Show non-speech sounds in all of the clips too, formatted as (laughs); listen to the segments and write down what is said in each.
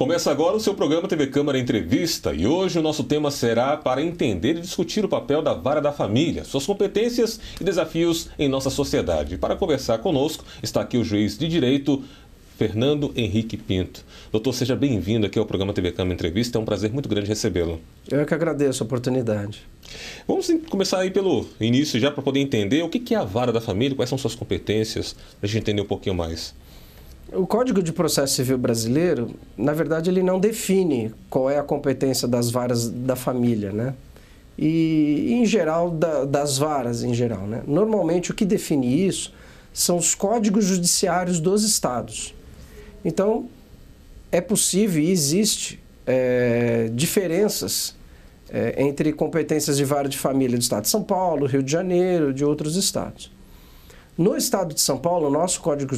Começa agora o seu programa TV Câmara Entrevista e hoje o nosso tema será para entender e discutir o papel da vara da família, suas competências e desafios em nossa sociedade. para conversar conosco está aqui o juiz de direito Fernando Henrique Pinto. Doutor, seja bem-vindo aqui ao programa TV Câmara Entrevista. É um prazer muito grande recebê-lo. Eu que agradeço a oportunidade. Vamos começar aí pelo início já para poder entender o que é a vara da família, quais são suas competências, para a gente entender um pouquinho mais. O Código de Processo Civil brasileiro, na verdade, ele não define qual é a competência das varas da família, né? E, em geral, da, das varas em geral, né? Normalmente, o que define isso são os códigos judiciários dos estados. Então, é possível e existe é, diferenças é, entre competências de vara de família do estado de São Paulo, Rio de Janeiro, de outros estados. No estado de São Paulo, o nosso Código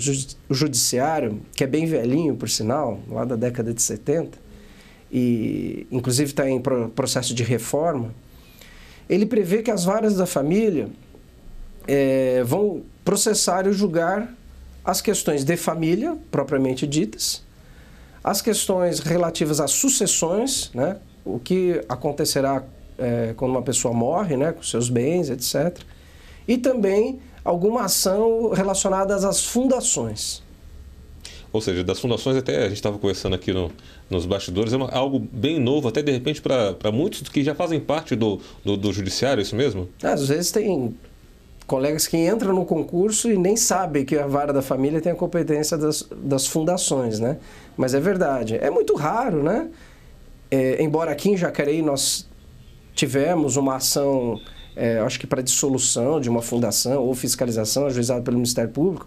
Judiciário, que é bem velhinho, por sinal, lá da década de 70, e inclusive está em processo de reforma, ele prevê que as varas da família é, vão processar e julgar as questões de família, propriamente ditas, as questões relativas às sucessões, né, o que acontecerá é, quando uma pessoa morre, né, com seus bens, etc. E também alguma ação relacionada às fundações. Ou seja, das fundações até a gente estava conversando aqui no, nos bastidores, é uma, algo bem novo, até de repente para muitos que já fazem parte do, do, do judiciário, é isso mesmo? Às vezes tem colegas que entram no concurso e nem sabem que a vara da família tem a competência das, das fundações, né? Mas é verdade. É muito raro, né? É, embora aqui em Jacareí nós tivemos uma ação é, acho que para dissolução de uma fundação ou fiscalização, ajuizado pelo Ministério Público,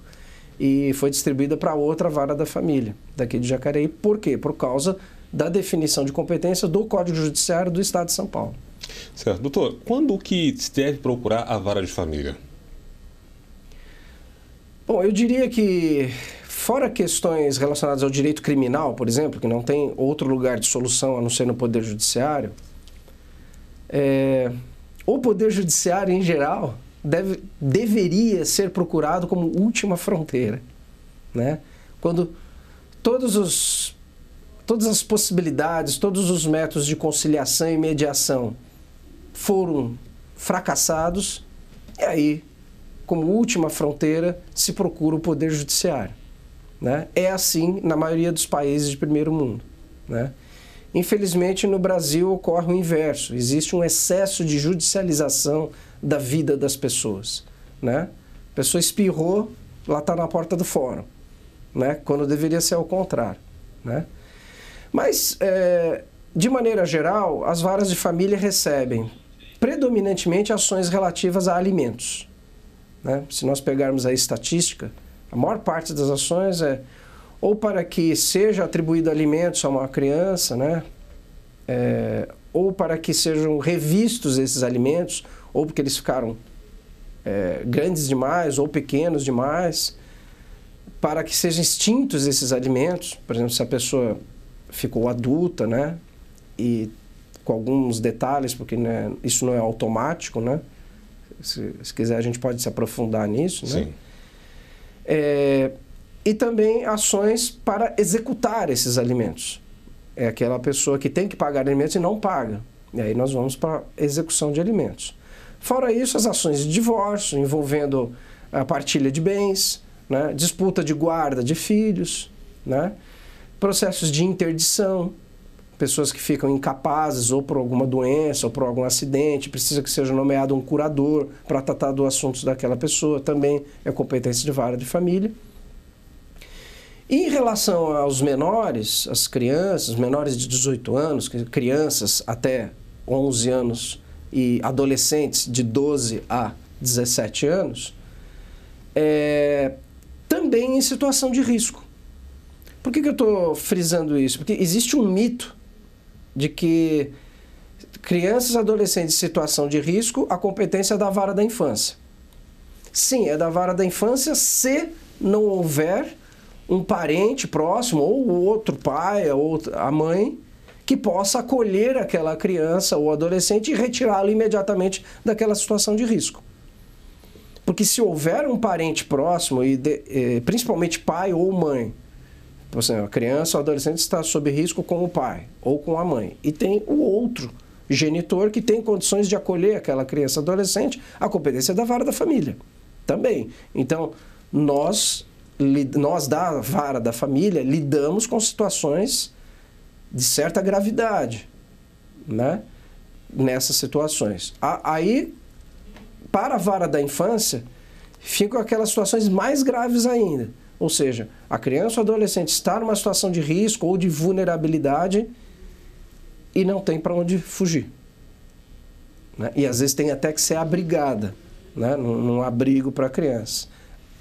e foi distribuída para outra vara da família, daqui de Jacareí. Por quê? Por causa da definição de competência do Código Judiciário do Estado de São Paulo. Certo. Doutor, quando que se deve procurar a vara de família? Bom, eu diria que, fora questões relacionadas ao direito criminal, por exemplo, que não tem outro lugar de solução a não ser no Poder Judiciário, é, o Poder Judiciário em geral deve, deveria ser procurado como última fronteira. Né? Quando todos os, todas as possibilidades, todos os métodos de conciliação e mediação foram fracassados, e aí, como última fronteira, se procura o Poder Judiciário. Né? É assim na maioria dos países de primeiro mundo. Né? Infelizmente, no Brasil ocorre o inverso: existe um excesso de judicialização da vida das pessoas. Né? A pessoa espirrou, lá está na porta do fórum, né? quando deveria ser ao contrário. Né? Mas, é, de maneira geral, as varas de família recebem predominantemente ações relativas a alimentos. Né? Se nós pegarmos a estatística, a maior parte das ações é ou para que seja atribuído alimentos a uma criança, né? É, ou para que sejam revistos esses alimentos, ou porque eles ficaram é, grandes demais ou pequenos demais, para que sejam extintos esses alimentos. Por exemplo, se a pessoa ficou adulta, né? E com alguns detalhes, porque né, isso não é automático, né? Se, se, quiser, a gente pode se aprofundar nisso, né? Sim. É, e também ações para executar esses alimentos. É aquela pessoa que tem que pagar alimentos e não paga. E aí nós vamos para execução de alimentos. Fora isso, as ações de divórcio, envolvendo a partilha de bens, né? disputa de guarda de filhos, né? processos de interdição, pessoas que ficam incapazes ou por alguma doença ou por algum acidente, precisa que seja nomeado um curador para tratar do assuntos daquela pessoa, também é competência de vara de família. Em relação aos menores, as crianças, menores de 18 anos, crianças até 11 anos e adolescentes de 12 a 17 anos, é, também em situação de risco. Por que, que eu estou frisando isso? Porque existe um mito de que crianças, adolescentes em situação de risco, a competência é da vara da infância. Sim, é da vara da infância se não houver um parente próximo, ou o outro pai, ou a mãe, que possa acolher aquela criança ou adolescente e retirá-lo imediatamente daquela situação de risco. Porque se houver um parente próximo, e de, eh, principalmente pai ou mãe, por exemplo, a criança ou adolescente está sob risco com o pai ou com a mãe, e tem o outro genitor que tem condições de acolher aquela criança adolescente, a competência é da vara da família também. Então, nós nós da vara da família lidamos com situações de certa gravidade, né? Nessas situações. Aí, para a vara da infância, ficam aquelas situações mais graves ainda. Ou seja, a criança ou adolescente está numa situação de risco ou de vulnerabilidade e não tem para onde fugir. Né? E às vezes tem até que ser abrigada, né? num, num abrigo para a criança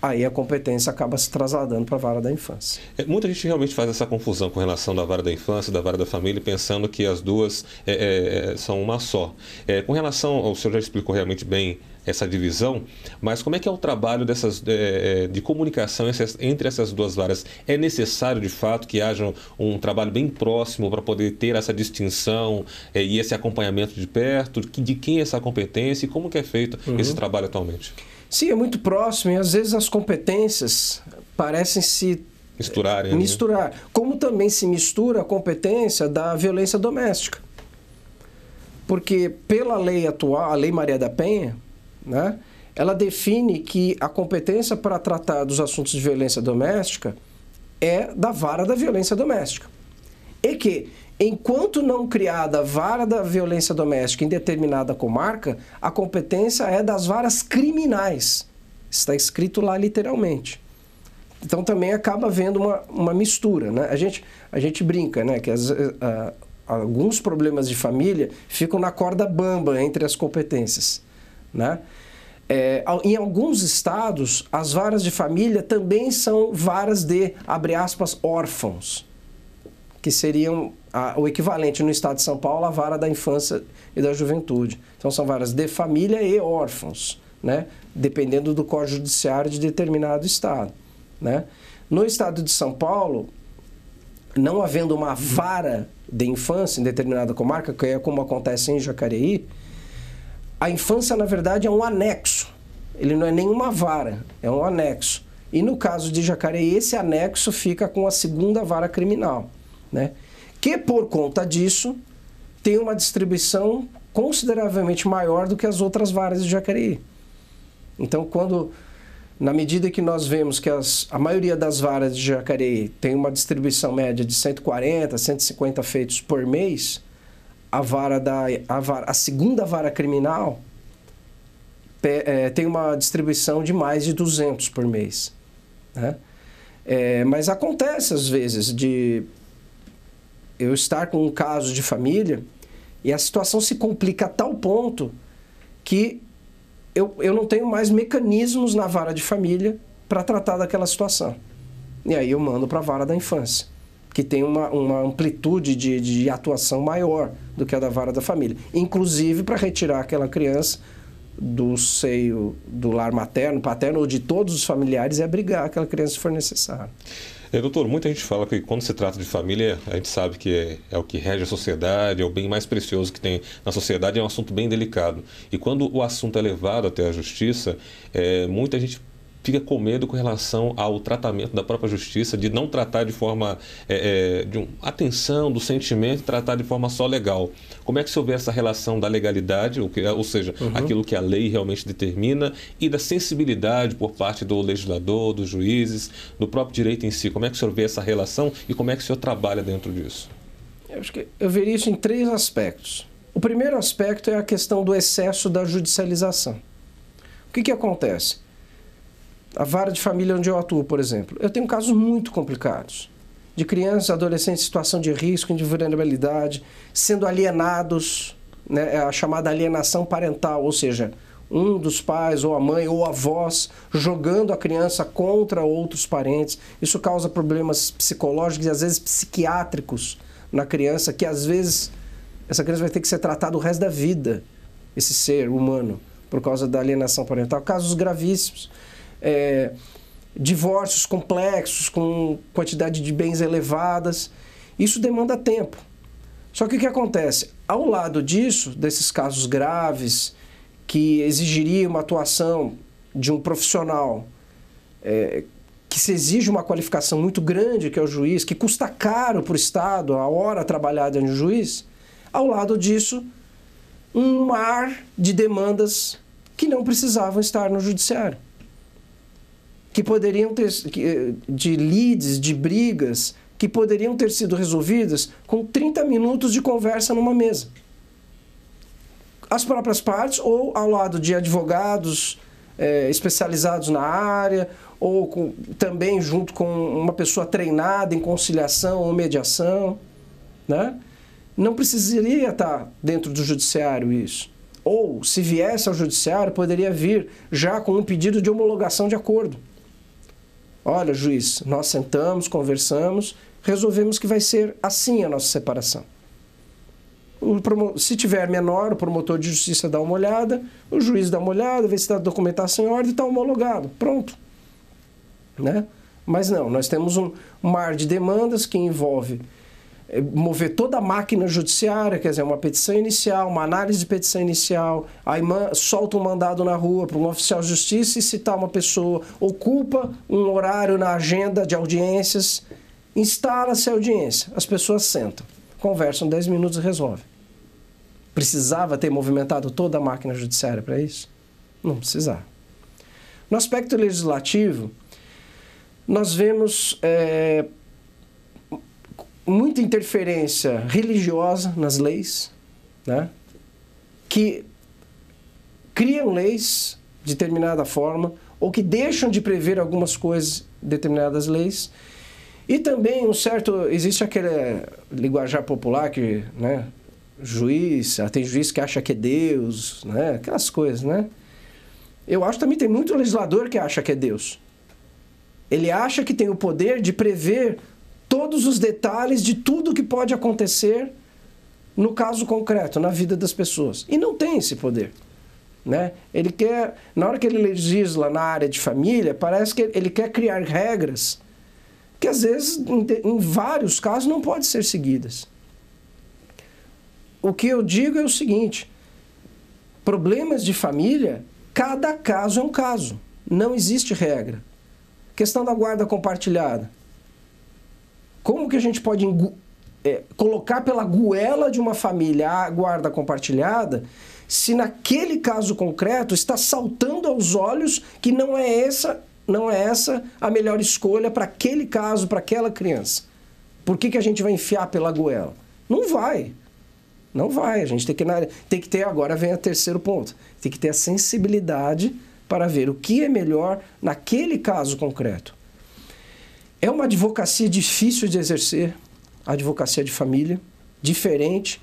aí a competência acaba se trasladando para a vara da infância. É, muita gente realmente faz essa confusão com relação da vara da infância e da vara da família, pensando que as duas é, é, é são uma só. É, com relação, o senhor já explicou realmente bem essa divisão, mas como é que é o trabalho dessas, é, é, de comunicação entre essas duas varas? É necessário, de fato, que haja um trabalho bem próximo para poder ter essa distinção é, e esse acompanhamento de perto? De quem é essa competência e como que é feito uhum. esse trabalho atualmente? Sim, é muito próximo e às vezes as competências parecem se né? misturar. Como também se mistura a competência da violência doméstica. Porque pela lei atual, a Lei Maria da Penha, né, ela define que a competência para tratar dos assuntos de violência doméstica é da vara da violência doméstica. E que, enquanto não criada a vara da violência doméstica em determinada comarca, a competência é das varas criminais. Está escrito lá literalmente. Então também acaba havendo uma, uma mistura. Né? A, gente, a gente brinca né? que as, alguns problemas de família ficam na corda bamba entre as competências né? É, em alguns estados, as varas de família também são varas de, abre aspas, órfãos, que seriam a, o equivalente no estado de São Paulo à vara da infância e da juventude. Então, são varas de família e órfãos, né? dependendo do Código Judiciário de determinado estado. Né? No estado de São Paulo, não havendo uma vara de infância em determinada comarca, que é como acontece em Jacareí, a infância, na verdade, é um anexo. Ele não é nenhuma vara, é um anexo. E no caso de Jacareí, esse anexo fica com a segunda vara criminal, né? Que por conta disso tem uma distribuição consideravelmente maior do que as outras varas de Jacareí. Então, quando na medida que nós vemos que as, a maioria das varas de Jacareí tem uma distribuição média de 140, 150 feitos por mês, a vara da a, vara, a segunda vara criminal é, tem uma distribuição de mais de 200 por mês, né? É, mas acontece às vezes de eu estar com um caso de família e a situação se complica a tal ponto que eu, eu não tenho mais mecanismos na vara de família para tratar daquela situação. E aí eu mando para a vara da infância que tem uma, uma amplitude de, de atuação maior do que a da vara da família, inclusive para retirar aquela criança do seio do lar materno, paterno ou de todos os familiares e é abrigar aquela criança se for necessário. É, doutor, muita gente fala que quando se trata de família, a gente sabe que é, é, o que rege a sociedade, é o bem mais precioso que tem na sociedade, é um assunto bem delicado. E quando o assunto é levado até a justiça, é, muita gente fica com medo com relação ao tratamento da própria justiça, de não tratar de forma é, é, de um, atenção do sentimento, tratar de forma só legal. Como é que se houver essa relação da legalidade, ou, que, é, ou seja, uhum. aquilo que a lei realmente determina, e da sensibilidade por parte do legislador, dos juízes, do próprio direito em si? Como é que o senhor vê essa relação e como é que o senhor trabalha dentro disso? Eu acho que eu veria isso em três aspectos. O primeiro aspecto é a questão do excesso da judicialização. O que, que acontece? a vara de família onde eu atuo, por exemplo, eu tenho casos muito complicados de crianças, adolescentes em situação de risco, de vulnerabilidade, sendo alienados, né, é a chamada alienação parental, ou seja, um dos pais ou a mãe ou avós jogando a criança contra outros parentes. Isso causa problemas psicológicos e às vezes psiquiátricos na criança, que às vezes essa criança vai ter que ser tratada o resto da vida, esse ser humano, por causa da alienação parental. Casos gravíssimos é, divórcios complexos, com quantidade de bens elevadas. Isso demanda tempo. Só que o que acontece? Ao lado disso, desses casos graves, que exigiria uma atuação de um profissional é, que se exige uma qualificação muito grande, que é o juiz, que custa caro para o Estado a hora trabalhada no juiz, ao lado disso, um mar de demandas que não precisavam estar no judiciário que poderiam ter de leads, de brigas que poderiam ter sido resolvidas com 30 minutos de conversa numa mesa. As próprias partes ou ao lado de advogados é, especializados na área ou com, também junto com uma pessoa treinada em conciliação ou mediação, né? Não precisaria estar dentro do judiciário isso. Ou, se viesse ao judiciário, poderia vir já com um pedido de homologação de acordo. Olha, juiz, nós sentamos, conversamos, resolvemos que vai ser assim a nossa separação. Promo... Se tiver menor, o promotor de justiça dá uma olhada, o juiz dá uma olhada, vê se está a documentação em ordem e está homologado. Pronto. Né? Mas não, nós temos um mar de demandas que envolve é, mover toda a máquina judiciária, quer dizer, uma petição inicial, uma análise de petição inicial, aí solta um mandado na rua para um oficial de justiça e citar uma pessoa, ocupa um horário na agenda de audiências, instala-se a audiência, as pessoas sentam, conversam 10 minutos e resolve. Precisava ter movimentado toda a máquina judiciária para isso? Não precisava. No aspecto legislativo, nós vemos. É, muita interferência religiosa nas leis, né? que criam leis de determinada forma ou que deixam de prever algumas coisas determinadas leis e também um certo existe aquele linguajar popular que né juiz ah, tem juiz que acha que é Deus né aquelas coisas né eu acho também tem muito legislador que acha que é Deus ele acha que tem o poder de prever todos os detalhes de tudo que pode acontecer no caso concreto, na vida das pessoas. E não tem esse poder. Né? Ele quer, na hora que ele legisla na área de família, parece que ele quer criar regras que às vezes, em, vários casos, não podem ser seguidas. O que eu digo é o seguinte: problemas de família, cada caso é um caso, não existe regra. Questão da guarda compartilhada. Como que a gente pode é, colocar pela goela de uma família a guarda compartilhada se naquele caso concreto está saltando aos olhos que não é essa não é essa a melhor escolha para aquele caso, para aquela criança? Por que, que a gente vai enfiar pela goela? Não vai. Não vai. A gente tem que, tem que ter, agora vem o terceiro ponto, tem que ter a sensibilidade para ver o que é melhor naquele caso concreto. É uma advocacia difícil de exercer, a advocacia de família, diferente,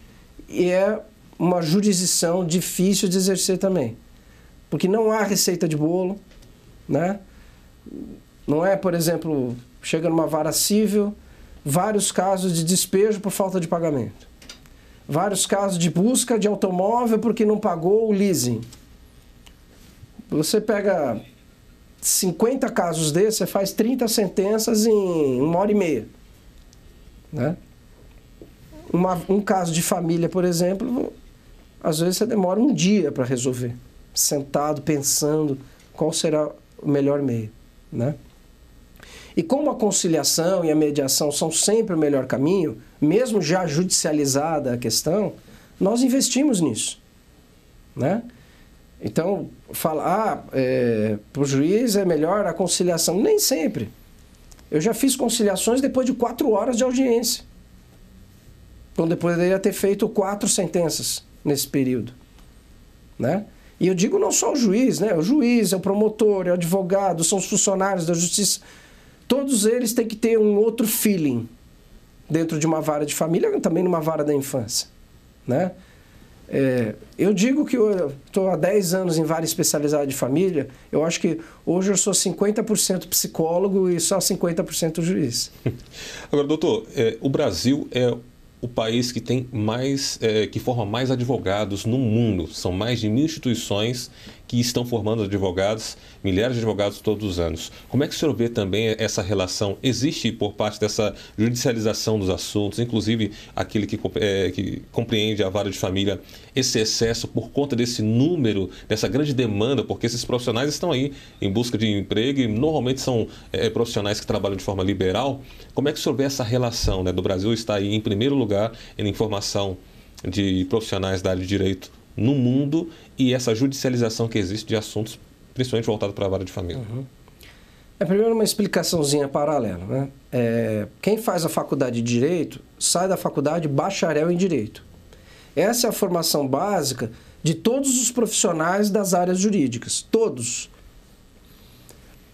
e é uma jurisdição difícil de exercer também. Porque não há receita de bolo, né? Não é, por exemplo, chega numa vara civil, vários casos de despejo por falta de pagamento. Vários casos de busca de automóvel porque não pagou o leasing. Você pega 50 casos desses, você faz 30 sentenças em uma hora e meia. Né? Uma, um caso de família, por exemplo, às vezes você demora um dia para resolver, sentado, pensando qual será o melhor meio. Né? E como a conciliação e a mediação são sempre o melhor caminho, mesmo já judicializada a questão, nós investimos nisso. Né? Então, falar ah, é, para o juiz é melhor a conciliação. Nem sempre. Eu já fiz conciliações depois de quatro horas de audiência. Quando então, eu poderia ter feito quatro sentenças nesse período. Né? E eu digo não só o juiz, né? O juiz, é o promotor, é o advogado, são os funcionários da justiça. Todos eles têm que ter um outro feeling dentro de uma vara de família, também numa vara da infância, né? É, eu digo que eu estou há 10 anos em várias especialidades de família, eu acho que hoje eu sou 50% psicólogo e só 50% juiz. (laughs) Agora, doutor, é, o Brasil é o país que tem mais, é, que forma mais advogados no mundo. São mais de mil instituições que estão formando advogados, milhares de advogados todos os anos. Como é que o senhor vê também essa relação? Existe por parte dessa judicialização dos assuntos, inclusive aquele que, é, que compreende a vara de família, esse excesso por conta desse número, dessa grande demanda, porque esses profissionais estão aí em busca de emprego e normalmente são é, é profissionais que trabalham de forma liberal. Como é que o senhor vê essa relação né, do Brasil está aí em primeiro lugar em informação de profissionais da área de direito no mundo e essa judicialização que existe de assuntos, principalmente voltados para a vara de família. Uhum. É primeiro uma explicaçãozinha paralela. Né? É, quem faz a faculdade de Direito sai da faculdade bacharel em Direito. Essa é a formação básica de todos os profissionais das áreas jurídicas, todos.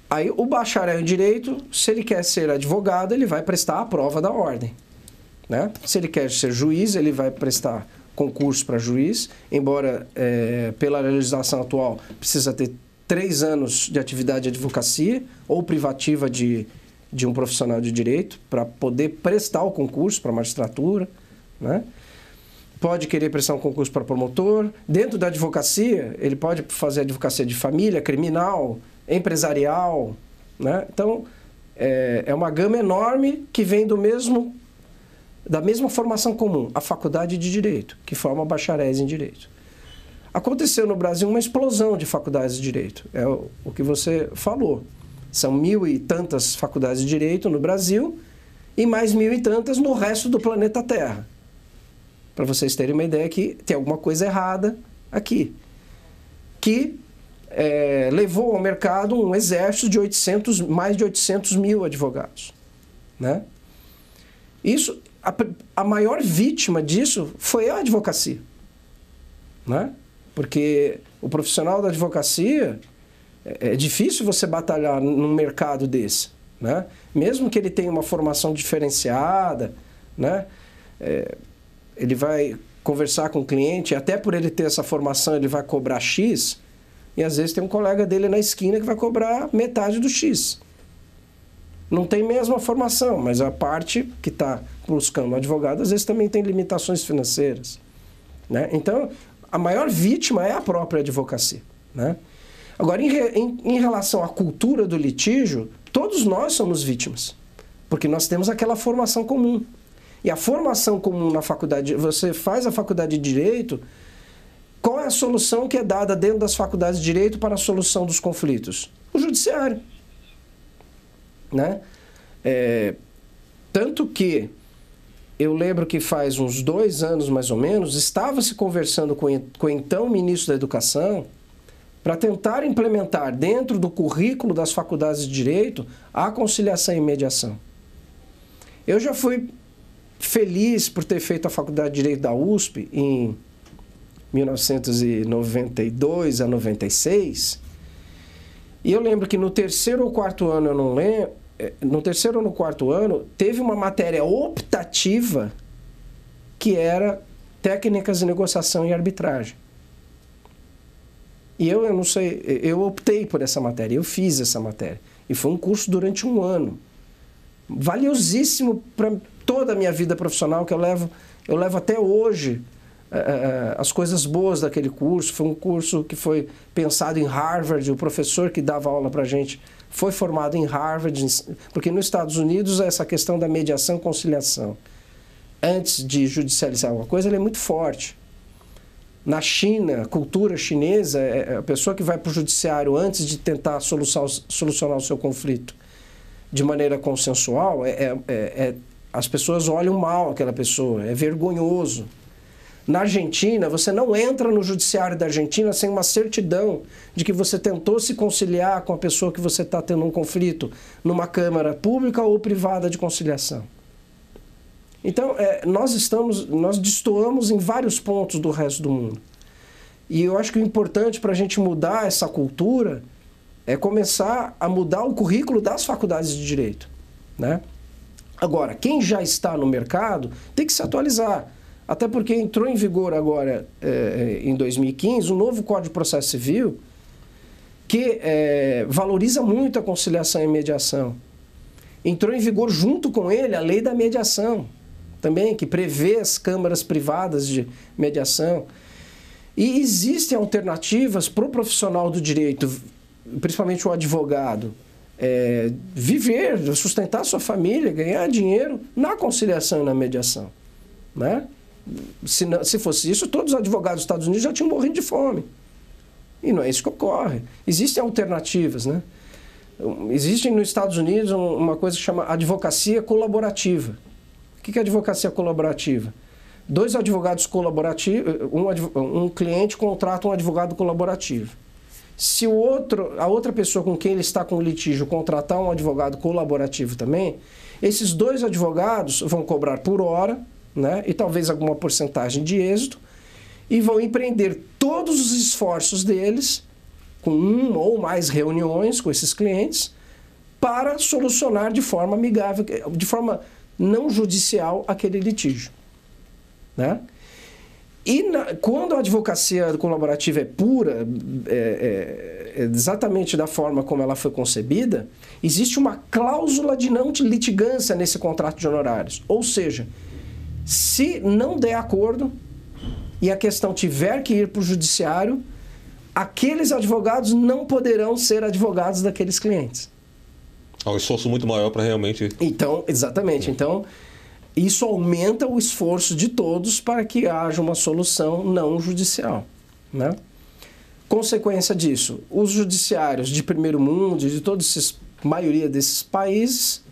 Aí o bacharel em Direito, se ele quer ser advogado, ele vai prestar a prova da ordem. Né? Se ele quer ser juiz, ele vai prestar concurso para juiz, embora é, pela legislação atual precisa ter três anos de atividade de advocacia ou privativa de, de um profissional de direito para poder prestar o concurso para magistratura, né? Pode querer prestar um concurso para promotor. Dentro da advocacia, ele pode fazer advocacia de família, criminal, empresarial, né? Então, é, é uma gama enorme que vem do mesmo da mesma formação comum, a faculdade de direito, que forma bacharéis em direito. Aconteceu no Brasil uma explosão de faculdades de direito, é o, que você falou. São mil e tantas faculdades de direito no Brasil e mais mil e tantas no resto do planeta Terra. Para vocês terem uma ideia que tem alguma coisa errada aqui. Que é, levou ao mercado um exército de 800, mais de 800 mil advogados. Né? Isso a, a maior vítima disso foi a advocacia. Né? Porque o profissional da advocacia, é, é difícil você batalhar num mercado desse. Né? Mesmo que ele tenha uma formação diferenciada, né? É, ele vai conversar com o cliente, até por ele ter essa formação, ele vai cobrar X, e às vezes tem um colega dele na esquina que vai cobrar metade do X. Não tem mesmo a formação, mas a parte que está buscando. O advogado, às vezes, também tem limitações financeiras. Né? Então, a maior vítima é a própria advocacia. Né? Agora, em, em, em relação à cultura do litígio, todos nós somos vítimas, porque nós temos aquela formação comum. E a formação comum na faculdade, você faz a faculdade de Direito, qual é a solução que é dada dentro das faculdades de Direito para a solução dos conflitos? O judiciário. Né? É, tanto que eu lembro que faz uns dois anos mais ou menos, estava se conversando com, com o então ministro da Educação para tentar implementar dentro do currículo das faculdades de direito a conciliação e mediação. Eu já fui feliz por ter feito a Faculdade de Direito da USP em 1992 a 96. E eu lembro que no terceiro ou quarto ano, eu não lembro, é, no terceiro ou no quarto ano, teve uma matéria optativa que era técnicas de negociação e arbitragem. E eu, eu não sei, eu optei por essa matéria, eu fiz essa matéria. E foi um curso durante um ano. Valiosíssimo para toda a minha vida profissional que eu levo, eu levo até hoje é, é, é, as coisas boas daquele curso. Foi um curso que foi pensado em Harvard, o professor que dava aula para a gente foi formado em Harvard, porque nos Estados Unidos essa questão da mediação conciliação, antes de judicializar alguma coisa, ela é muito forte. Na China, cultura chinesa, a pessoa que vai para o judiciário antes de tentar solucionar, solucionar o seu conflito de maneira consensual, é, é, é, as pessoas olham mal aquela pessoa, é vergonhoso. Na Argentina, você não entra no judiciário da Argentina sem uma certidão de que você tentou se conciliar com a pessoa que você está tendo um conflito numa Câmara pública ou privada de conciliação. Então, é, nós estamos, nós destoamos em vários pontos do resto do mundo. E eu acho que o importante para a gente mudar essa cultura é começar a mudar o currículo das faculdades de direito, né? Agora, quem já está no mercado tem que se atualizar. Até porque entrou em vigor agora, é, é, em 2015, um novo Código de Processo Civil que é, valoriza muito a conciliação e mediação. Entrou em vigor junto com ele a lei da mediação, também, que prevê as câmaras privadas de mediação. E existem alternativas para o profissional do direito, principalmente o advogado, viver, sustentar sua família, ganhar dinheiro na conciliação e na mediação. Né? se, não, se fosse isso, todos os advogados dos Estados Unidos já tinham morrido de fome. E não é isso que ocorre. Existem alternativas, né? Existe nos Estados Unidos uma coisa que chama advocacia colaborativa. O que é advocacia colaborativa? Dois advogados colaborativos, um, um cliente contrata um advogado colaborativo. Se o outro, a outra pessoa com quem ele está com litígio contratar um advogado colaborativo também, esses dois advogados vão cobrar por hora né? e talvez alguma porcentagem de êxito, e vão empreender todos os esforços deles, com um ou mais reuniões com esses clientes, para solucionar de forma amigável, de forma não judicial, aquele litígio. Né? E na, quando a advocacia colaborativa é pura, é, é, é exatamente da forma como ela foi concebida, existe uma cláusula de não litigância nesse contrato de honorários. Ou seja, se não der acordo e a questão tiver que ir para o judiciário, aqueles advogados não poderão ser advogados daqueles clientes. É um esforço muito maior para realmente. Então, exatamente. Então, isso aumenta o esforço de todos para que haja uma solução não judicial. Né? Consequência disso, os judiciários de primeiro mundo, de toda a maioria desses países,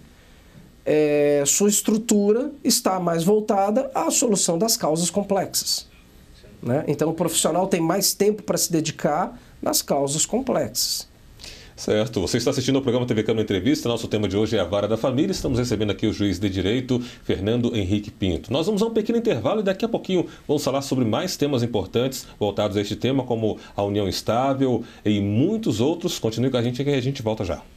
é, sua estrutura está mais voltada à solução das causas complexas. Né? Então, o profissional tem mais tempo para se dedicar nas causas complexas. Certo. Você está assistindo ao programa TV Câmara Entrevista. Nosso tema de hoje é a vara da família. Estamos recebendo aqui o juiz de direito, Fernando Henrique Pinto. Nós vamos a um pequeno intervalo e daqui a pouquinho vamos falar sobre mais temas importantes voltados a este tema, como a união estável e muitos outros. Continue com a gente que a gente volta já.